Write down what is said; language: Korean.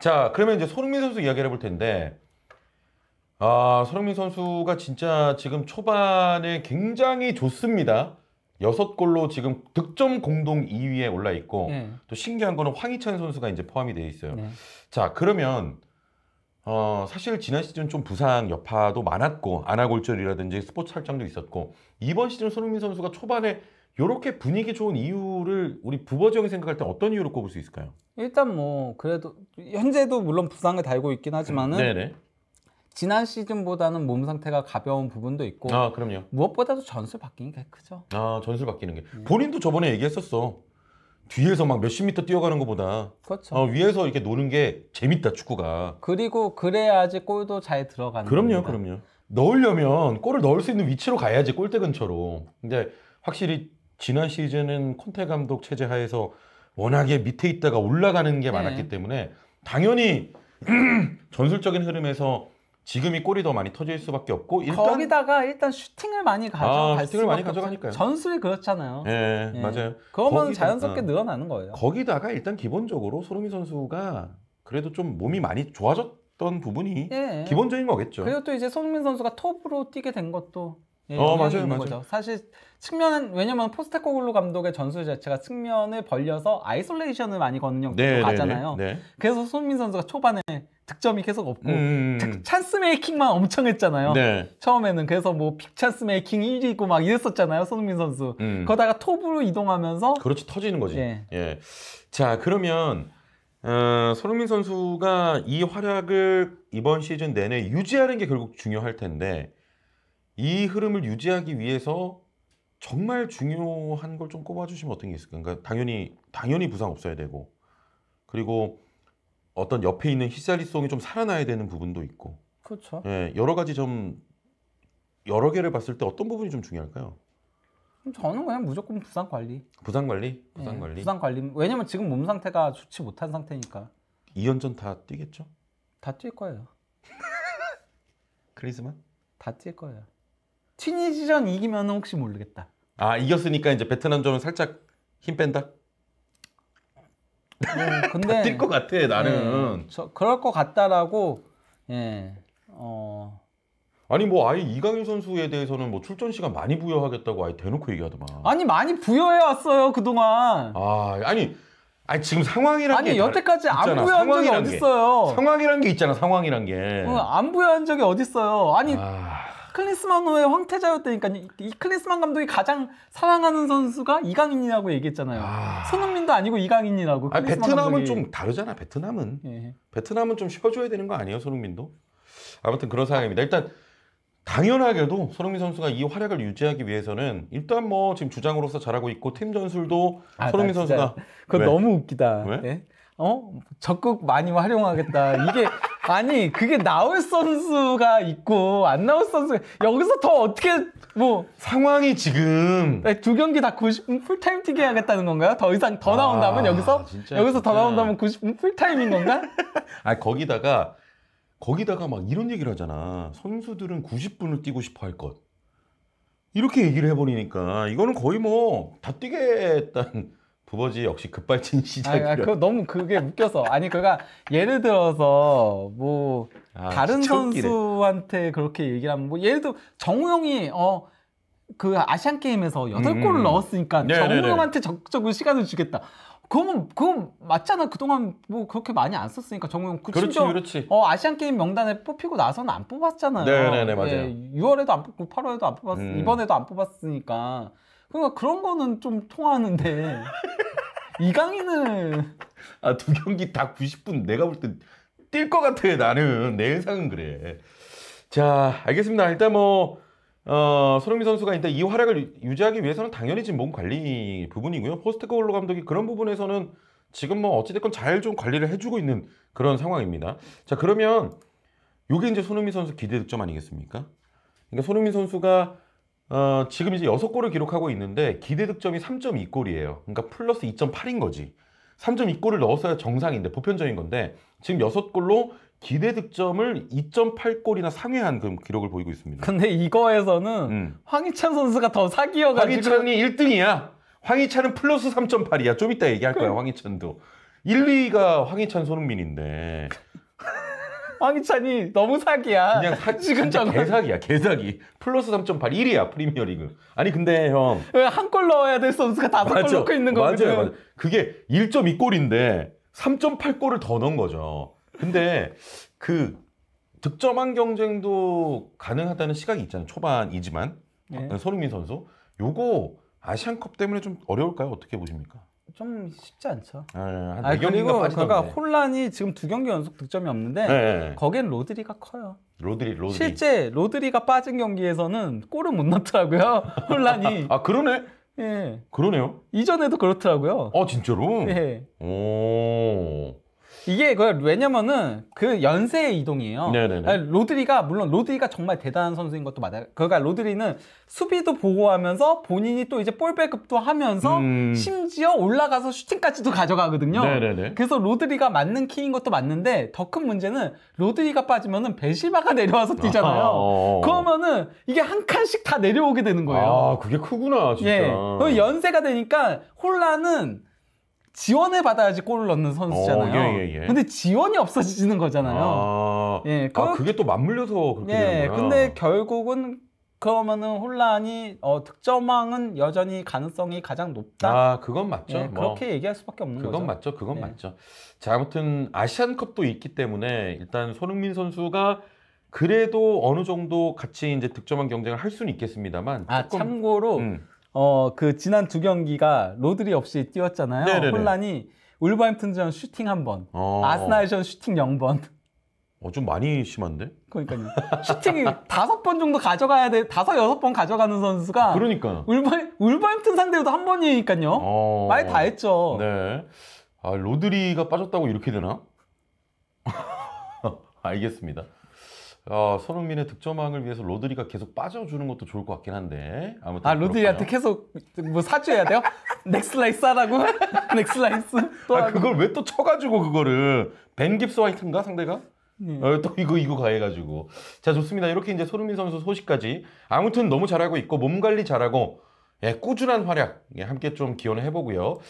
자, 그러면 이제 손흥민 선수 이야기를 해볼 텐데, 아, 손흥민 선수가 진짜 지금 초반에 굉장히 좋습니다. 여섯 골로 지금 득점 공동 2위에 올라 있고, 네. 또 신기한 거는 황희찬 선수가 이제 포함이 되어 있어요. 네. 자, 그러면, 어, 사실 지난 시즌 좀 부상 여파도 많았고, 안아골절이라든지 스포츠 할장도 있었고, 이번 시즌 손흥민 선수가 초반에 이렇게 분위기 좋은 이유를 우리 부버지형이 생각할 때 어떤 이유로 꼽을 수 있을까요? 일단 뭐 그래도 현재도 물론 부상을 달고 있긴 하지만은 음, 네네. 지난 시즌보다는 몸 상태가 가벼운 부분도 있고 아 그럼요 무엇보다도 전술 바뀌는 게 크죠 아 전술 바뀌는 게 네. 본인도 저번에 얘기했었어 뒤에서 막 몇십 미터 뛰어가는 것보다 그렇죠. 어, 위에서 이렇게 노는 게 재밌다 축구가 그리고 그래야지 골도 잘 들어가는 그럼요 겁니다. 그럼요 넣으려면 골을 넣을 수 있는 위치로 가야지 골대 근처로 근데 확실히 지난 시즌은 콘테 감독 체제 하에서 워낙에 밑에 있다가 올라가는 게 네. 많았기 네. 때문에 당연히 전술적인 흐름에서 지금이 골이 더 많이 터질 수밖에 없고 일단 거기다가 일단 슈팅을 많이 가져갈 아, 슈팅을 많이 가져가니까요. 전술이 그렇잖아요. 예, 예. 맞아요. 그거면 거기다, 자연스럽게 늘어나는 거예요. 거기다가 일단 기본적으로 손흥민 선수가 그래도 좀 몸이 많이 좋아졌던 부분이 예. 기본적인 거겠죠. 그리고 또 이제 손흥민 선수가 톱으로 뛰게 된 것도 예, 어, 맞아요, 맞아요. 거죠. 사실 측면은 왜냐면 포스테코글루 감독의 전술 자체가 측면을 벌려서 아이솔레이션을 많이 거는 형태로 네, 네, 네. 가잖아요. 네, 그래서 손민 선수가 초반에 득점이 계속 없고 음... 득, 음, 음. 찬스 메이킹만 엄청 했잖아요. 네. 처음에는 그래서 뭐빅 찬스 메이킹 1위고 있막 이랬었잖아요. 손흥민 선수. 음. 그러다가 톱으로 이동하면서 그렇지 터지는 거지. 예. 예. 자, 그러면 어, 손흥민 선수가 이 활약을 이번 시즌 내내 유지하는 게 결국 중요할 텐데 이 흐름을 유지하기 위해서 정말 중요한 걸 좀 꼽아주시면 어떤 게 있을까? 그러니까 당연히 당연히 부상 없어야 되고 그리고 어떤 옆에 있는 히샬리송이 좀 살아나야 되는 부분도 있고. 그렇죠. 예, 여러 가지 좀 여러 개를 봤을 때 어떤 부분이 좀 중요할까요? 저는 그냥 무조건 부상 관리. 부상 관리? 부상 예, 관리. 부상 관리. 왜냐면 지금 몸 상태가 좋지 못한 상태니까. 2연전 다 뛰겠죠? 다 뛸 거예요. 크리스만? 다 뛸 거예요. 튀니지전 이기면 혹시 모르겠다. 아 이겼으니까 이제 베트남전은 살짝 힘 뺀다. 네, 근데 뛸것 같아 네, 나는. 네, 저 그럴 것 같다라고 예. 어. 아니 뭐 아예 이강인 선수에 대해서는 뭐 출전 시간 많이 부여하겠다고 아예 대놓고 얘기하더만. 아니 많이 부여해 왔어요 그 동안. 아 아니 아니 지금 상황이란 아니, 게 아니 여태까지 안 부여한 적이 어딨어요. 상황이란 게 있잖아 상황이란 게. 응, 어, 안 부여한 적이 어딨어요. 아니 아... 클리스만호의 황태자였다니까 이 클리스만 감독이 가장 사랑하는 선수가 이강인이라고 얘기했잖아요. 아... 손흥민도 아니고 이강인이라고. 아, 베트남은 감독이... 좀 다르잖아. 베트남은 예. 베트남은 좀 쉬어줘야 되는 거 아니에요, 손흥민도? 아무튼 그런 상황입니다. 일단 당연하게도 손흥민 선수가 이 활약을 유지하기 위해서는 일단 뭐 지금 주장으로서 잘하고 있고 팀 전술도 아, 손흥민 선수가 그거 왜? 너무 웃기다. 왜? 네? 어 적극 많이 활용하겠다. 이게 아니 그게 나올 선수가 있고 안 나올 선수 가 여기서 더 어떻게 뭐 상황이 지금 네, 두 경기 다 90분 음, 풀타임 뛰게 하겠다는 건가요? 더 이상 더 아, 나온다면 아, 여기서 진짜, 여기서 진짜. 더 나온다면 90분 음, 풀타임인 건가? 아 거기다가 거기다가 막 이런 얘기를 하잖아. 선수들은 90분을 뛰고 싶어 할 것. 이렇게 얘기를 해버리니까 이거는 거의 뭐 다 뛰겠다는 부버지 역시 급발진 시작이 아, 그 너무 그게 웃겨서 아니 그가 예를 들어서 뭐 아, 다른 선수한테 그렇게 얘기하면 를뭐 예를 들어 정우영이 어 그 아시안 게임에서 여덟 음, 골을 음. 넣었으니까 네, 네 정우영한테 네. 적극적으로 시간을 주겠다. 그건 그건 맞잖아. 그동안 뭐 그렇게 많이 안 썼으니까 정우영 그 그렇지, 그렇지. 어 아시안 게임 명단에 뽑히고 나서는 안 뽑았잖아요. 네, 네, 네, 맞아요. 예, 6월에도 안 뽑고 8월에도 안 뽑았, 음. 이번에도 안 뽑았으니까. 그러니까 그런 거는 좀 통하는데 이강인은 아두 경기 다 90분 내가 볼 때 뛸 것 같아 나는 내 예상은 그래. 자 알겠습니다. 일단 뭐 어, 손흥민 선수가 일단 이 활약을 유지하기 위해서는 당연히 지금 몸 관리 부분이고요. 포스트코 올로 감독이 그런 부분에서는 지금 뭐 어찌됐건 잘 좀 관리를 해주고 있는 그런 상황입니다. 자 그러면 요게 이제 손흥민 선수 기대 득점 아니겠습니까? 그러니까 손흥민 선수가 어, 지금 이제 6골을 기록하고 있는데 기대 득점이 3.2골이에요. 그러니까 플러스 2.8인 거지. 3.2골을 넣었어야 정상인데 보편적인 건데 지금 6골로 기대 득점을 2.8골이나 상회한 그 기록을 보이고 있습니다. 근데 이거에서는 음. 황희찬 선수가 더 사기여가지고 황희찬이 1등이야. 황희찬은 플러스 3.8이야. 좀 이따 얘기할 거야, 그... 황희찬도. 1, 2가 황희찬, 손흥민인데 황희찬이 너무 사기야. 그냥 사, 지금 진짜 개사기야, 개사기. 플러스 3.8 1이야 프리미어 리그. 아니 근데 형. 왜 한 골 넣어야 될 선수가 다섯 골 넣고 있는 거거 맞아요, 맞아요. 그게 1.2골인데 3.8골을 더 넣은 거죠. 근데 그 득점한 경쟁도 가능하다는 시각이 있잖아요. 초반이지만 예. 손흥민 선수. 요거 아시안컵 때문에 좀 어려울까요? 어떻게 보십니까? 좀 쉽지 않죠. 아, 네, 아 네 그리고 그러니까 혼란이 지금 두 경기 연속 득점이 없는데 네. 네, 네. 거긴 로드리가 커요. 로드리, 로드리. 실제 로드리가 빠진 경기에서는 골을 못 넣더라고요. 혼란이. 아 그러네. 예. 그러네요. 이전에도 그렇더라고요. 아 진짜로? 예. 오. 이게 그 왜냐면은 그 연세의 이동이에요. 네네네. 로드리가 물론 로드리가 정말 대단한 선수인 것도 맞아요. 그러니까 로드리는 수비도 보고하면서 본인이 또 이제 볼 백업도 하면서 음... 심지어 올라가서 슈팅까지도 가져가거든요. 네네네. 그래서 로드리가 맞는 키인 것도 맞는데 더 큰 문제는 로드리가 빠지면은 베실바가 내려와서 뛰잖아요. 아하... 어, 어. 그러면은 이게 한 칸씩 다 내려오게 되는 거예요. 아 그게 크구나 진짜. 예. 연세가 되니까 홀라는 지원을 받아야지 골을 넣는 선수잖아요. 어, 예, 예, 예. 근데 지원이 없어지는 거잖아요. 아, 예, 그, 아, 그게 또 맞물려서 그렇게 예, 되는 거야. 근데 결국은 그러면은 혼란이 어, 득점왕은 여전히 가능성이 가장 높다. 아 그건 맞죠. 예, 뭐. 그렇게 얘기할 수밖에 없는 그건 거죠. 맞죠. 그건 예. 맞죠. 자 아무튼 아시안컵도 있기 때문에 일단 손흥민 선수가 그래도 어느 정도 같이 이제 득점왕 경쟁을 할 수는 있겠습니다만. 아, 조금, 참고로. 음. 어, 그 지난 두 경기가 로드리 없이 뛰었잖아요. 네네네. 혼란이 울버햄튼전 슈팅 한 번, 어. 아스날전 슈팅 0번. 어, 좀 많이 심한데? 그러니까요. 슈팅이 다섯 번 정도 가져가야 돼. 다섯, 여섯 번 가져가는 선수가. 그러니까. 울버, 울버햄튼 상대로도 한 번이니까요. 어... 말다 했죠. 네. 아, 로드리가 빠졌다고 이렇게 되나? 알겠습니다. 어, 손흥민의 득점왕을 위해서 로드리가 계속 빠져주는 것도 좋을 것 같긴 한데 아무튼 아 로드리한테 계속 뭐 사줘야 돼요? 넥슬라이스 하라고? 넥슬라이스 또 아, 하고. 그걸 왜 또 쳐가지고 그거를 벤 깁스 화이트인가 상대가? 음. 어, 또 이거 이거 가해가지고 자 좋습니다 이렇게 이제 손흥민 선수 소식까지 아무튼 너무 잘하고 있고 몸 관리 잘하고 예, 꾸준한 활약 예, 함께 좀 기원을 해보고요